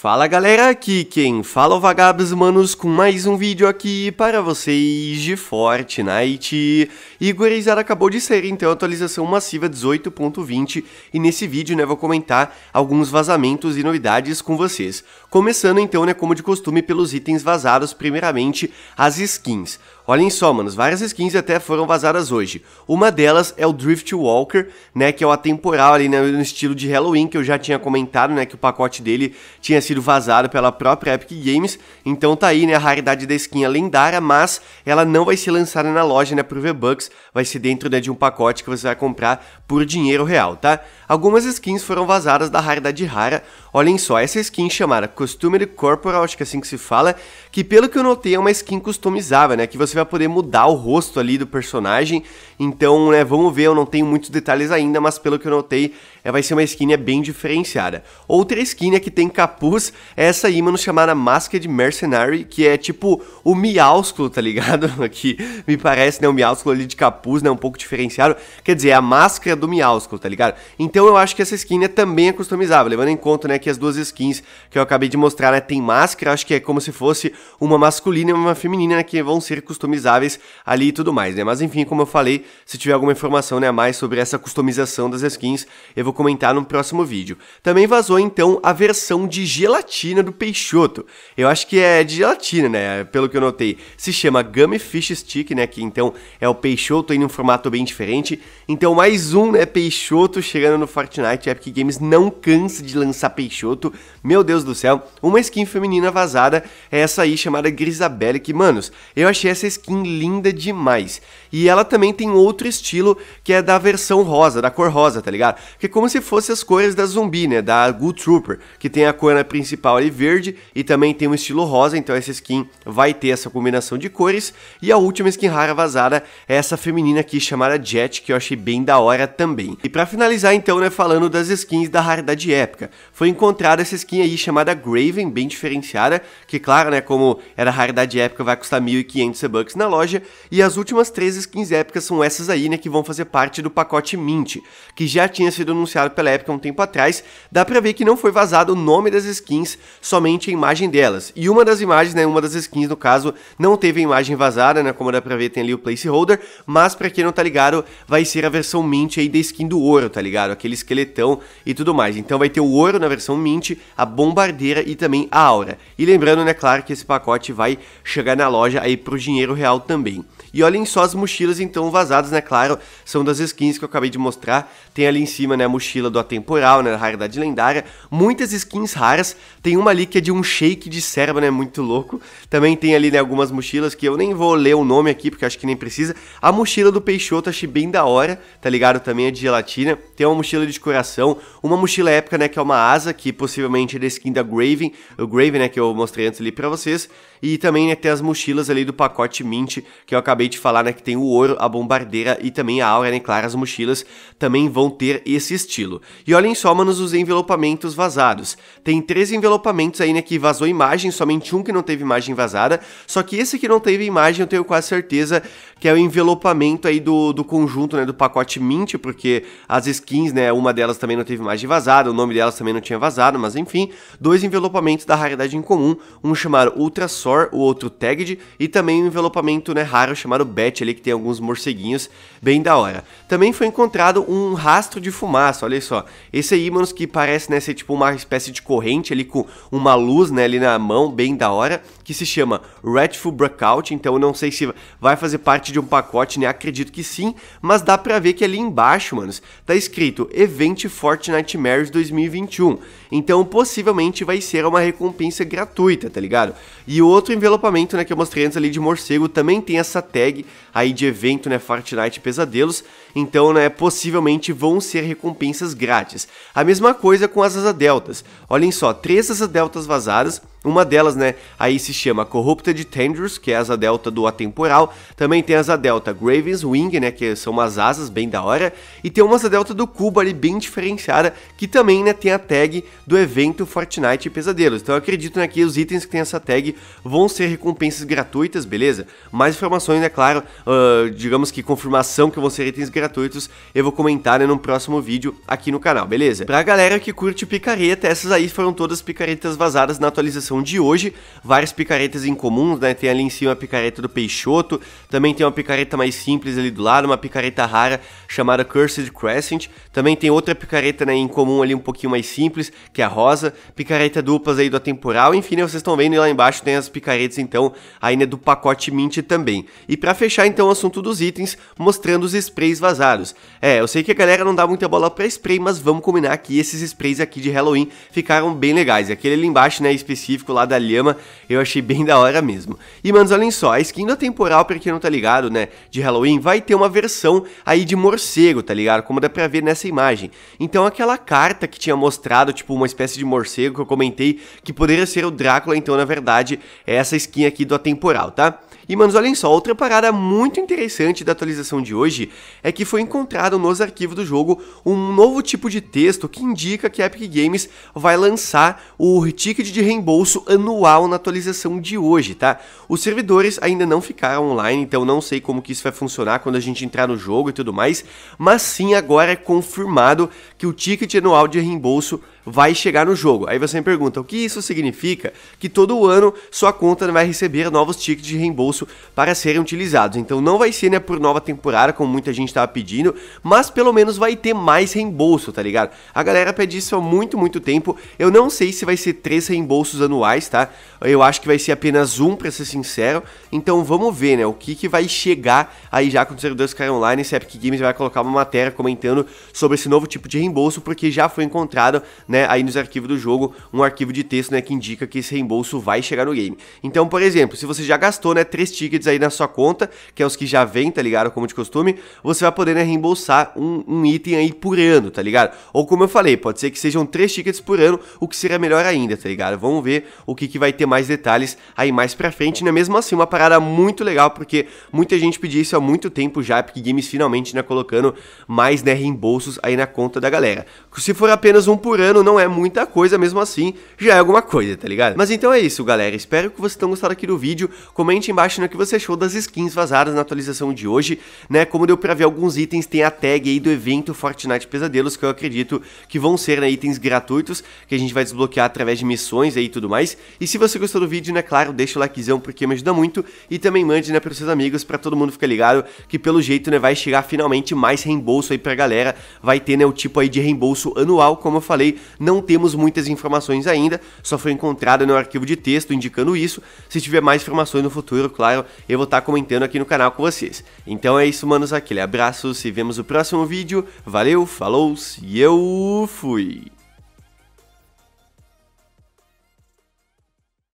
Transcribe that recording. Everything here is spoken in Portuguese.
Fala galera, aqui quem fala é o Vagabos Manos com mais um vídeo aqui para vocês de Fortnite. E gurizada, acabou de ser então a atualização massiva 18.20 e nesse vídeo né, vou comentar alguns vazamentos e novidades com vocês. Começando então, né, como de costume, pelos itens vazados, primeiramente as skins. Olhem só, manos, várias skins até foram vazadas hoje. Uma delas é o Drift Walker, né, que é o atemporal ali né, no estilo de Halloween, que eu já tinha comentado, né, que o pacote dele tinha sido vazado pela própria Epic Games. Então tá aí, né, a raridade da skin é lendária, mas ela não vai ser lançada na loja, né, por V-Bucks, vai ser dentro né, de um pacote que você vai comprar por dinheiro real, tá? Algumas skins foram vazadas da raridade rara. Olhem só, essa skin chamada Customary Corporal, acho que é assim que se fala, que pelo que eu notei é uma skin customizável, né, que você vai poder mudar o rosto ali do personagem. Então, né, vamos ver, eu não tenho muitos detalhes ainda, mas pelo que eu notei, é, vai ser uma skin bem diferenciada. Outra skin que tem capuz é essa aí, mano, chamada Masked Mercenary, que é tipo o miásculo, tá ligado? aqui me parece, né, o miásculo ali de capuz, né, um pouco diferenciado. Quer dizer, é a máscara do miásculo, tá ligado? Então eu acho que essa skin é também é customizável, levando em conta, né, que as duas skins que eu acabei de mostrar, né, tem máscara, acho que é como se fosse uma masculina e uma feminina, né, que vão ser customizáveis ali e tudo mais, né? Mas enfim, como eu falei, se tiver alguma informação, né, a mais sobre essa customização das skins, eu vou vou comentar no próximo vídeo. Também vazou então a versão de gelatina do Peixoto. Eu acho que é de gelatina, né? Pelo que eu notei. Se chama Gummy Fish Stick, né? Que então é o Peixoto em um formato bem diferente. Então mais um, né? Peixoto chegando no Fortnite. Epic Games não cansa de lançar Peixoto. Meu Deus do céu. Uma skin feminina vazada é essa aí chamada Grisabelle. Que, manos, eu achei essa skin linda demais. E ela também tem outro estilo que é da versão rosa, da cor rosa, tá ligado? Porque como se fossem as cores da zumbi, né? Da Good Trooper, que tem a cor na né, principal ali verde e também tem um estilo rosa, então essa skin vai ter essa combinação de cores. E a última skin rara vazada é essa feminina aqui chamada Jet, que eu achei bem da hora também. E para finalizar então, né, falando das skins da raridade épica, foi encontrada essa skin aí chamada Graven, bem diferenciada, que claro, né, como era é raridade épica, vai custar 1.500 bucks na loja, e as últimas três skins épicas são essas aí, né, que vão fazer parte do pacote Mint, que já tinha sido anunciado anunciado pela Epic há um tempo atrás, dá pra ver que não foi vazado o nome das skins, somente a imagem delas. E uma das imagens, né, uma das skins no caso, não teve a imagem vazada, né, como dá pra ver tem ali o placeholder, mas pra quem não tá ligado, vai ser a versão mint aí da skin do ouro, tá ligado? Aquele esqueletão e tudo mais. Então vai ter o ouro na versão mint, a bombardeira e também a aura. E lembrando, né, claro que esse pacote vai chegar na loja aí pro dinheiro real também. E olhem só as mochilas então vazadas, né? Claro, são das skins que eu acabei de mostrar. Tem ali em cima, né, a mochila do Atemporal, né, da raridade lendária. Muitas skins raras. Tem uma ali que é de um shake de cérebro, né, muito louco. Também tem ali, né, algumas mochilas que eu nem vou ler o nome aqui, porque acho que nem precisa. A mochila do Peixoto achei bem da hora, tá ligado? Também é de gelatina. Tem uma mochila de coração, uma mochila épica, né, que é uma asa, que possivelmente é da skin da Graven, o Graven, né, que eu mostrei antes ali pra vocês. E também, né, tem as mochilas ali do pacote Mint, que eu acabei acabei de falar, né, que tem o ouro, a bombardeira e também a aura, né, claro, as mochilas também vão ter esse estilo. E olhem só, manos, os envelopamentos vazados. Tem três envelopamentos aí, né, que vazou imagem, somente um que não teve imagem vazada, só que esse que não teve imagem eu tenho quase certeza que é o envelopamento aí do, do conjunto, né, do pacote Mint, porque as skins, né, uma delas também não teve imagem vazada, o nome delas também não tinha vazado, mas enfim, dois envelopamentos da raridade em comum, um chamado Ultra Sor, o outro Tagged, e também um envelopamento, né, raro chamado chamado Bet ali, que tem alguns morceguinhos bem da hora. Também foi encontrado um rastro de fumaça, olha só. Esse aí, manos, que parece né, ser tipo uma espécie de corrente ali com uma luz né, ali na mão, bem da hora, que se chama Redful Breakout. Então eu não sei se vai fazer parte de um pacote, né? Acredito que sim, mas dá pra ver que ali embaixo, manos, tá escrito Event Fortnite Mares 2021. Então possivelmente vai ser uma recompensa gratuita, tá ligado? E o outro envelopamento né, que eu mostrei antes ali de morcego também tem essa tela hashtag aí de evento, né, Fortnite Pesadelos. Então, né, possivelmente vão ser recompensas grátis. A mesma coisa com as asa deltas. Olhem só, três asa deltas vazadas, uma delas, né, aí se chama Corrupted Tendrils, que é a asa delta do Atemporal. Também tem a asa delta Graven's Wing, né, que são umas asas bem da hora. E tem uma asa delta do Cuba ali, bem diferenciada, que também, né, tem a tag do evento Fortnite Pesadelos. Então eu acredito, né, que os itens que tem essa tag vão ser recompensas gratuitas, beleza? Mais informações, é né, claro, uh, digamos que confirmação que vão ser itens gratuitos gratuitos eu vou comentar né, num próximo vídeo aqui no canal, beleza? Pra galera que curte picareta, essas aí foram todas picaretas vazadas na atualização de hoje, várias picaretas incomuns, né? Tem ali em cima a picareta do Peixoto, também tem uma picareta mais simples ali do lado, uma picareta rara chamada Cursed Crescent, também tem outra picareta né, em comum ali um pouquinho mais simples, que é a rosa, picareta duplas aí do Atemporal, enfim, né, vocês estão vendo lá embaixo tem as picaretas então ainda né, do pacote Mint também. E para fechar então o assunto dos itens, mostrando os sprays vazados é, eu sei que a galera não dá muita bola pra spray, mas vamos combinar que esses sprays aqui de Halloween ficaram bem legais. E aquele ali embaixo, né, específico lá da lhama, eu achei bem da hora mesmo. E, manos, olhem só, a skin do temporal, pra quem não tá ligado, né, de Halloween, vai ter uma versão aí de morcego, tá ligado? Como dá pra ver nessa imagem. Então aquela carta que tinha mostrado, tipo, uma espécie de morcego que eu comentei, que poderia ser o Drácula, então, na verdade, é essa skin aqui do atemporal, tá? E, manos, olhem só, outra parada muito interessante da atualização de hoje é que que foi encontrado nos arquivos do jogo um novo tipo de texto que indica que a Epic Games vai lançar o ticket de reembolso anual na atualização de hoje, tá? Os servidores ainda não ficaram online, então não sei como que isso vai funcionar quando a gente entrar no jogo e tudo mais, mas sim agora é confirmado que o ticket anual de reembolso vai chegar no jogo. Aí você me pergunta, o que isso significa? Que todo ano sua conta vai receber novos tickets de reembolso para serem utilizados. Então não vai ser né, por nova temporada, como muita gente estava pedindo, mas pelo menos vai ter mais reembolso, tá ligado? A galera pede isso há muito, muito tempo. Eu não sei se vai ser três reembolsos anuais, tá? Eu acho que vai ser apenas um, para ser sincero. Então vamos ver, né, o que, que vai chegar aí já com os servidor Sky Online. Se a Epic Games vai colocar uma matéria comentando sobre esse novo tipo de reembolso, porque já foi encontrado né, aí nos arquivos do jogo, um arquivo de texto, né, que indica que esse reembolso vai chegar no game. Então, por exemplo, se você já gastou, né, três tickets aí na sua conta, que é os que já vem, tá ligado, como de costume, você vai poder, né, reembolsar um, um item aí por ano, tá ligado? Ou como eu falei, pode ser que sejam três tickets por ano, o que será melhor ainda, tá ligado? Vamos ver o que, que vai ter mais detalhes aí mais pra frente, né, mesmo assim, uma parada muito legal, porque muita gente pedia isso há muito tempo já, Epic Games finalmente, né, colocando mais, né, reembolsos aí na conta da galera. Se for apenas um por ano, ano não é muita coisa, mesmo assim, já é alguma coisa, tá ligado? Mas então é isso, galera. Espero que vocês tenham gostado aqui do vídeo. Comente embaixo no que você achou das skins vazadas na atualização de hoje, né? Como deu pra ver, alguns itens tem a tag aí do evento Fortnite Pesadelos, que eu acredito que vão ser né, itens gratuitos, que a gente vai desbloquear através de missões aí e tudo mais. E se você gostou do vídeo, né, claro, deixa o likezão porque me ajuda muito e também mande, né, pros seus amigos, para todo mundo ficar ligado que pelo jeito, né, vai chegar finalmente mais reembolso aí pra galera. Vai ter, né, o tipo aí de reembolso anual, como eu falei, não temos muitas informações ainda, só foi encontrada no arquivo de texto indicando isso. Se tiver mais informações no futuro, claro, eu vou estar tá comentando aqui no canal com vocês. Então é isso, manos, aquele abraço, se vemos no próximo vídeo, valeu, falou e eu fui!